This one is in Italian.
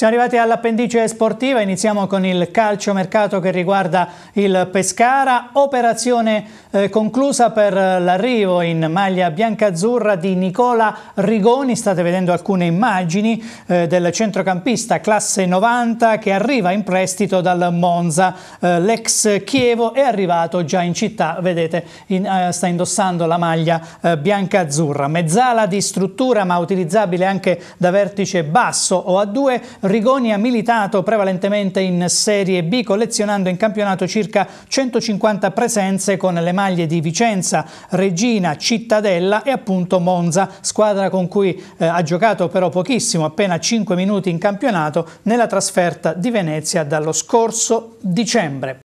Siamo arrivati all'appendice sportiva, iniziamo con il calciomercato che riguarda il Pescara, operazione eh, conclusa per l'arrivo in maglia biancazzurra di Nicola Rigoni, state vedendo alcune immagini eh, del centrocampista classe 90 che arriva in prestito dal Monza, eh, l'ex Chievo è arrivato già in città, vedete in, eh, sta indossando la maglia eh, biancazzurra, mezzala di struttura ma utilizzabile anche da vertice basso o a due Rigoni ha militato prevalentemente in Serie B, collezionando in campionato circa 150 presenze con le maglie di Vicenza, Regina, Cittadella e appunto Monza, squadra con cui eh, ha giocato però pochissimo, appena 5 minuti in campionato, nella trasferta di Venezia dallo scorso dicembre.